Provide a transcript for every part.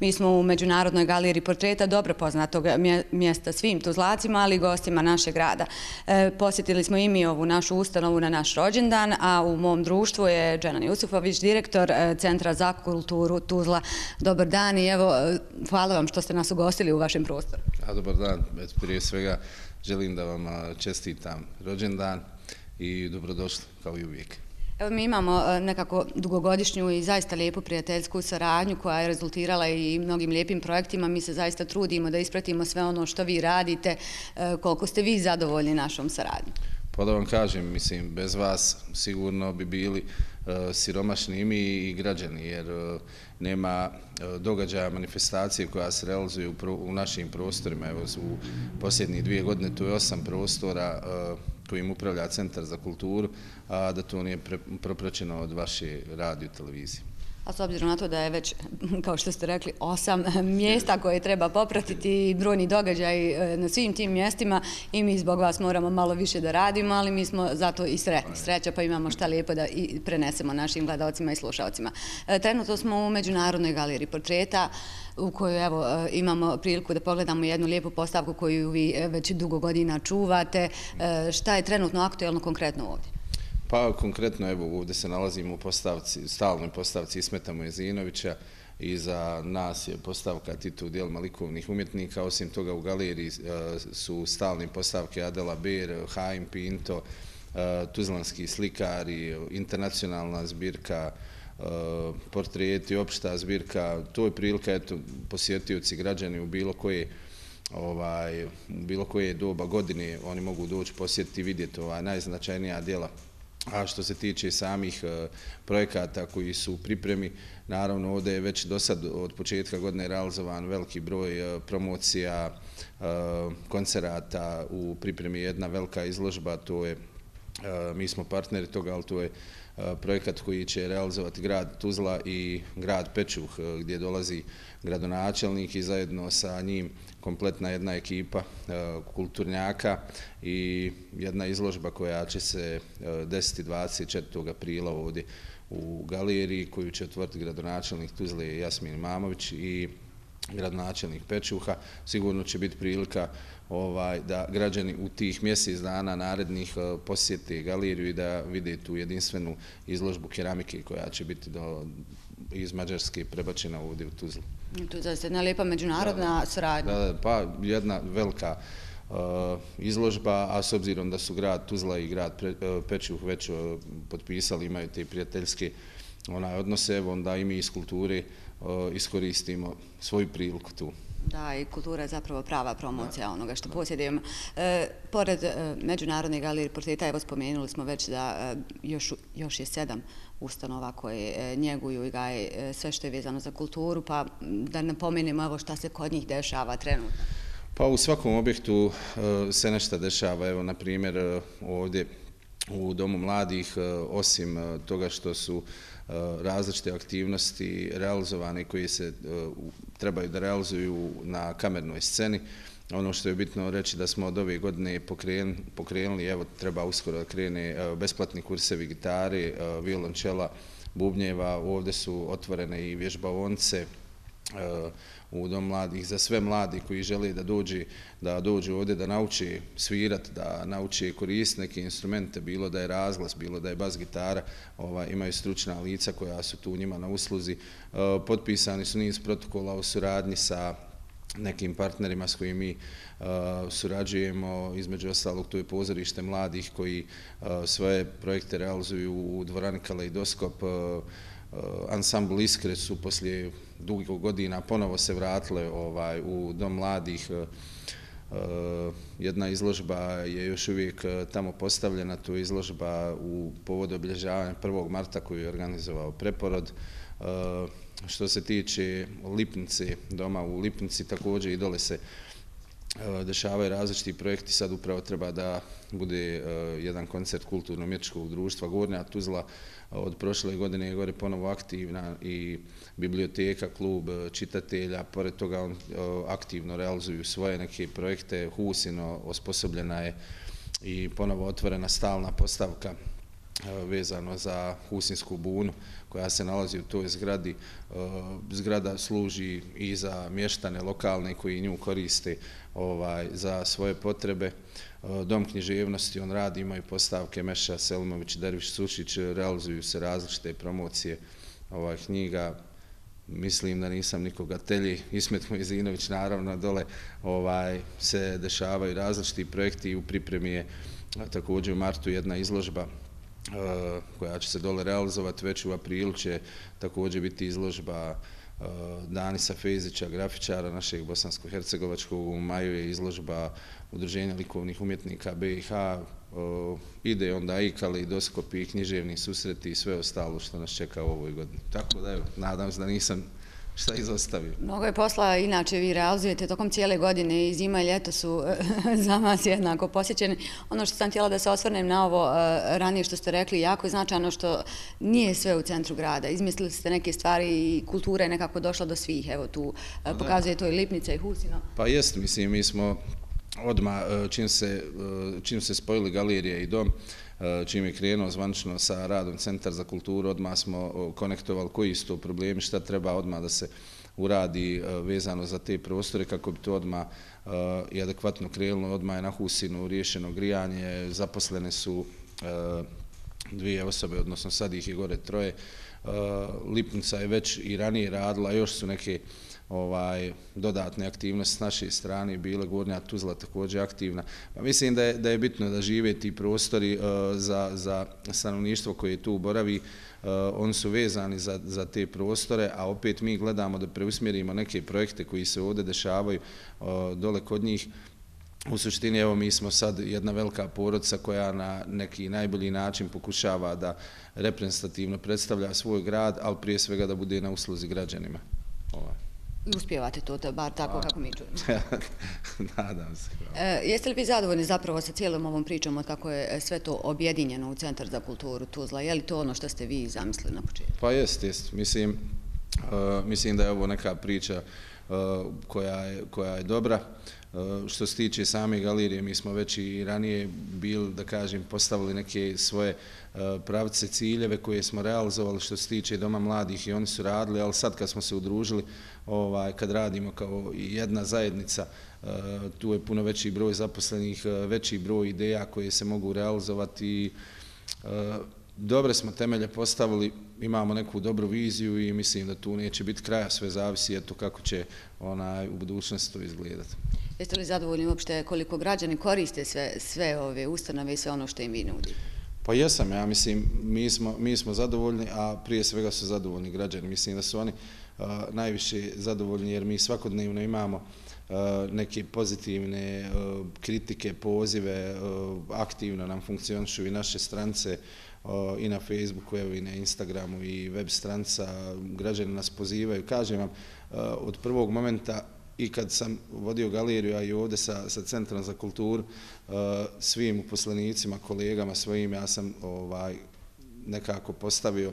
Mi smo u Međunarodnoj galeriji portreta dobro poznatog mjesta svim tuzlacima, ali i gostima našeg grada. E, posjetili smo i mi ovu našu ustanovu na naš rođendan, a u mom društvu je Dženan Jusufović, direktor e, Centra za kulturu Tuzla. Dobar dan i evo, e, hvala vam što ste nas ugostili u vašem prostoru. Dobar dan, prije svega želim da vam čestitam rođendan i dobrodošli kao i uvijek. Evo mi imamo e, nekako dugogodišnju i zaista lijepu prijateljsku saradnju koja je rezultirala i mnogim lijepim projektima. Mi se zaista trudimo da ispratimo sve ono što vi radite, e, koliko ste vi zadovoljni našom saradnju. Pa da vam kažem, mislim, bez vas sigurno bi bili e, siromašni mi i građani, jer nema događaja manifestacije koja se realizuje u našim prostorima. Evo, u posljednjih dvije godine tu je osam prostora kojim upravlja Centar za kulturu, a da to nije propraćeno od vaše radio i televizije. A s obzirom na to da je već, kao što ste rekli, osam mjesta koje treba popratiti i brojni događaj e, na svim tim mjestima i mi zbog vas moramo malo više da radimo, ali mi smo zato i sretni. Sreća pa imamo šta lijepo da i prenesemo našim gledalcima i slušalcima. E, trenutno smo u Međunarodnoj galeriji portreta u kojoj e, imamo priliku da pogledamo jednu lijepu postavku koju vi već dugo godina čuvate. Šta je trenutno aktuelno konkretno ovdje? Pa konkretno evo ovdje se nalazimo u postavci, stalnoj postavci Ismeta Mojezinovića i za nas je postavka titul dijelima likovnih umjetnika, osim toga u galeriji e, su stalne postavke Adela Beer, Haim Pinto, e, tuzlanski slikar i internacionalna zbirka e, portreti, opšta zbirka, to je prilika eto, posjetioci građani u bilo koje ovaj, bilo koje doba godine oni mogu doći posjetiti i vidjeti ovaj, najznačajnija dijela A što se tiče samih e, projekata koji su u pripremi, naravno ovdje je već do sad od početka godine realizovan veliki broj e, promocija, e, koncerata, u pripremi jedna velika izložba, to je, mi smo partneri toga, ali to je E, projekat koji će realizovati grad Tuzla i grad Pečuh e, gdje dolazi gradonačelnik i zajedno sa njim kompletna jedna ekipa e, kulturnjaka i jedna izložba koja će se desiti 24. aprila ovdje u galeriji koju će otvoriti gradonačelnik Tuzle Jasmin Mamović i gradonačelnih Pečuha, sigurno će biti prilika ovaj, da građani u tih mjesec dana narednih eh, posjeti galeriju i da vide tu jedinstvenu izložbu keramike koja će biti iz Mađarske prebačena ovdje u Tuzlu. To je zaista jedna lijepa međunarodna suradnja. Pa jedna velika eh, izložba, a s obzirom da su grad Tuzla i grad eh, Pečuh već potpisali, imaju te prijateljske odnose, onda i mi iz kulturi iskoristimo svoju priliku tu. Da, i kultura je zapravo prava promocija onoga što posjedujemo. E, pored e, Međunarodne galerije portreta, evo spomenuli smo već da e, još je sedam ustanova koje njeguju i gaje sve što je vezano za kulturu, pa da ne pomenemo evo šta se kod njih dešava trenutno. Pa u svakom objektu se nešto dešava, evo na primjer ovdje u Domu mladih, e, osim e, toga što su e, različite aktivnosti realizovane koje se trebaju da realizuju na kamernoj sceni. Ono što je bitno reći da smo od ove godine pokrenuli, evo treba uskoro da krene besplatni kursevi gitari, violončela, bubnjeva, ovde su otvorene i vježbavonce, u Dom mladih, za sve mladi koji žele da dođe ovdje, da nauče svirat, da nauče koristiti neke instrumente, bilo da je razglas, bilo da je bas gitara, imaju stručna lica koja su tu njima na usluzi. E, potpisani su niz protokola u suradnji sa nekim partnerima s kojim mi e, surađujemo, između ostalog tu je pozorište mladih koji e, svoje projekte realizuju u dvoran Kaleidoskop, u dvoran Kaleidoskop, Eh, ansambl Iskre su poslije dugih godina ponovo se vratile ovaj, u Dom mladih. Eh, eh, jedna izložba je još uvijek tamo postavljena, tu je izložba u povodu obilježavanja 1. marta koju je organizovao preporod. Što se tiče Lipnice, doma u Lipnici, također i dole se izložba dešavaju različiti projekti, sad upravo treba da bude e, jedan koncert kulturno-mječkog društva Gornja Tuzla e, od prošle godine je gore ponovo aktivna i biblioteka, klub e, čitatelja, pored toga on aktivno realizuju svoje neke projekte, Husino osposobljena je i ponovo otvorena stalna postavka vezano za Husinsku bunu koja se nalazi u toj zgradi. E, zgrada služi i za mještane lokalne koji nju koriste ovaj, za svoje potrebe. E, dom književnosti, on radi, imaju postavke Meša Selimović i Derviš Sušić, realizuju se različite promocije ovaj, knjiga, mislim da nisam nikoga telji, Ismet Mojzinović naravno dole ovaj, se dešavaju različiti projekti i u pripremi je također u martu jedna izložba Eh, koja će se dole realizovati već u aprilu će također biti izložba eh, Danisa Fejzića, grafičara našeg bosansko-hercegovačkog, u maju je izložba Udruženja likovnih umjetnika BiH, eh, ide onda i i književni susreti i sve ostalo što nas čeka u ovoj godini. Tako da, evo, nadam se da nisam šta izostavio. Mnogo je posla, inače vi realizujete tokom cijele godine i zima i ljeto su za vas jednako posjećeni. Ono što sam htjela da se osvrnem na ovo eh, ranije što ste rekli, jako je značajno što nije sve u centru grada. Izmislili ste neke stvari i kultura je nekako došla do svih. Evo tu eh, pa pokazuje to i Lipnica i Husino. Pa jest, mislim, mi smo odmah, eh, čim se spojili galerije i dom, Eh, čim je krenuo zvančno sa radom Centar za kulturu, odmah smo eh, konektovali koji su to problemi, šta treba odmah da se uradi eh, vezano za te prostore kako bi to odmah i adekvatno krenulo, odmah je na Husinu riješeno grijanje, zaposlene su dvije osobe, odnosno sad ih je gore troje, Lipnica je već i ranije radila, još su neke uh, ovaj dodatne aktivnosti s naše strane, bila Gornja Tuzla također aktivna. pa Mislim da je da je bitno da žive ti prostori eh, za za stanovništvo koje tu boravi, eh, oni su vezani za za te prostore, a opet mi gledamo da preusmjerimo neke projekte koji se ovde dešavaju eh, dole kod njih. U suštini, evo, mi smo sad jedna velika porodca koja na neki najbolji način pokušava da reprezentativno predstavlja svoj grad, ali prije svega da bude na usluzi građanima. Ovaj. Uspijevate to, bar tako kako mi čujemo. Nadam se. E, jeste li vi zadovoljni zapravo sa cijelom ovom pričom od kako je e, sve to objedinjeno u Centar za kulturu Tuzla? Je li to ono što ste vi zamislili na početku? Pa jest, jest. Mislim e, da je ovo neka priča koja je dobra. Eh, što se tiče same galerije, mi smo već i ranije bili, da kažem, postavili neke svoje eh, pravce, ciljeve koje smo realizovali što se tiče doma mladih i oni su radili, ali sad kad smo se udružili, ovaj, kad radimo kao jedna zajednica, eh, tu je puno veći broj zaposlenih, veći broj ideja koje se mogu realizovati. Dobre smo temelje postavili, imamo neku dobru viziju i mislim da tu neće biti kraja, sve zavisi kako će u budućnosti to izgledati. Jeste li zadovoljni uopšte koliko građani koriste sve ove ustanove i sve ono što im vi nudi? Pa jesam, ja mislim, mi smo zadovoljni, a prije svega su zadovoljni građani. Mislim da su oni uh, najviše zadovoljni jer mi svakodnevno imamo uh, neke pozitivne uh, kritike, pozive, aktivno nam funkcionišu i naše strance i na Facebooku, i na Instagramu i web stranca, građani nas pozivaju. Kažem vam, od prvog momenta i kad sam vodio galeriju, a i ovde sa sa Centrom za kulturu, eh, svim uposlenicima, kolegama svojim, ja sam ovaj, nekako postavio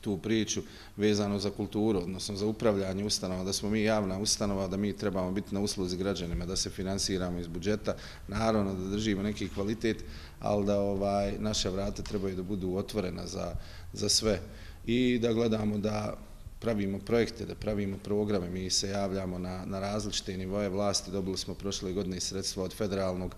tu priču vezano za kulturu, odnosno za upravljanje ustanova, da smo mi javna ustanova, da mi trebamo biti na usluzi građanima, da se finansiramo iz budžeta, naravno da držimo neki kvalitet, ali da ovaj, naše vrate trebaju da budu otvorena za, za sve i da gledamo da pravimo projekte, da pravimo programe, mi se javljamo na različite nivoje vlasti, dobili smo prošle godine sredstvo od federalnog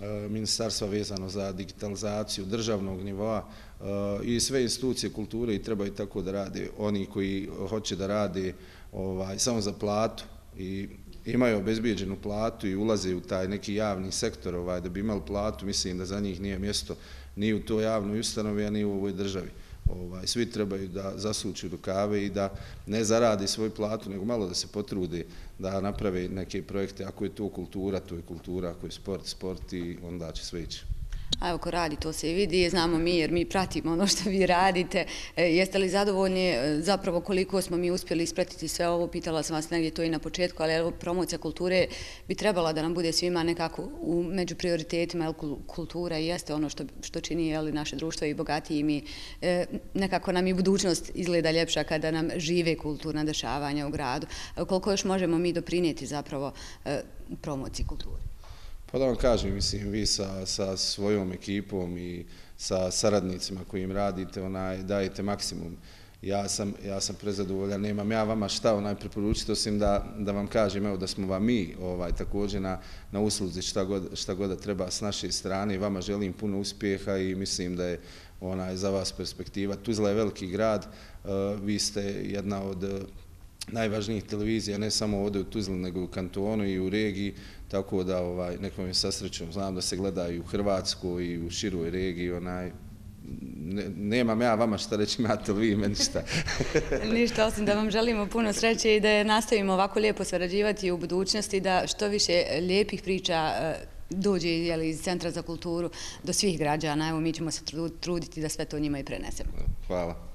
e, ministarstva vezano za digitalizaciju državnog nivoa e, i sve institucije kulture i trebaju tako da rade oni koji hoće da rade ovaj, samo za platu i imaju obezbijeđenu platu i ulaze u taj neki javni sektor ovaj, da bi imali platu, mislim da za njih nije mjesto ni u to javnoj ustanovi, a ni u ovoj državi ovaj, svi trebaju da zasuću rukave i da ne zaradi svoju platu, nego malo da se potrudi da naprave neke projekte, ako je to kultura, to je kultura, ako je sport, sport i onda će sve ići. A evo ko radi, to se i vidi, znamo mi jer mi pratimo ono što vi radite. E, jeste li zadovoljni e, zapravo koliko smo mi uspjeli ispratiti sve ovo? Pitala sam vas negdje to i na početku, ali evo promocija kulture bi trebala da nam bude svima nekako među prioritetima, kultura jeste ono što čini naše društvo i bogatiji mi. E, nekako nam i budućnost izgleda ljepša kada nam žive kulturna dešavanja u gradu. Koliko još možemo mi doprinijeti zapravo promociji kulture? Pa da vam kažem, mislim, vi sa, sa svojom ekipom i sa saradnicima kojim radite, onaj, dajete maksimum. Ja sam, ja sam prezadovoljan, nemam ja vama šta onaj preporučiti, osim da, da vam kažem evo, da smo vam mi ovaj, također na, na usluzi šta god, šta god da treba s naše strane. Vama želim puno uspjeha i mislim da je onaj, za vas perspektiva. Tuzla je veliki grad, uh, vi ste jedna od eh, najvažnijih televizija, ne samo ovdje u Tuzli, nego u kantonu i u regiji, tako da ovaj, nekom je sasrećom, znam da se gledaju u Hrvatsku i u široj regiji, onaj, ne, nemam ja vama šta reći, imate li vi meni šta? Ništa, osim da vam želimo puno sreće i da nastavimo ovako lijepo sarađivati u budućnosti, da što više lijepih priča e, dođe jeli, iz Centra za kulturu do svih građana. Evo, mi ćemo se truditi da sve to njima i prenesemo. Hvala.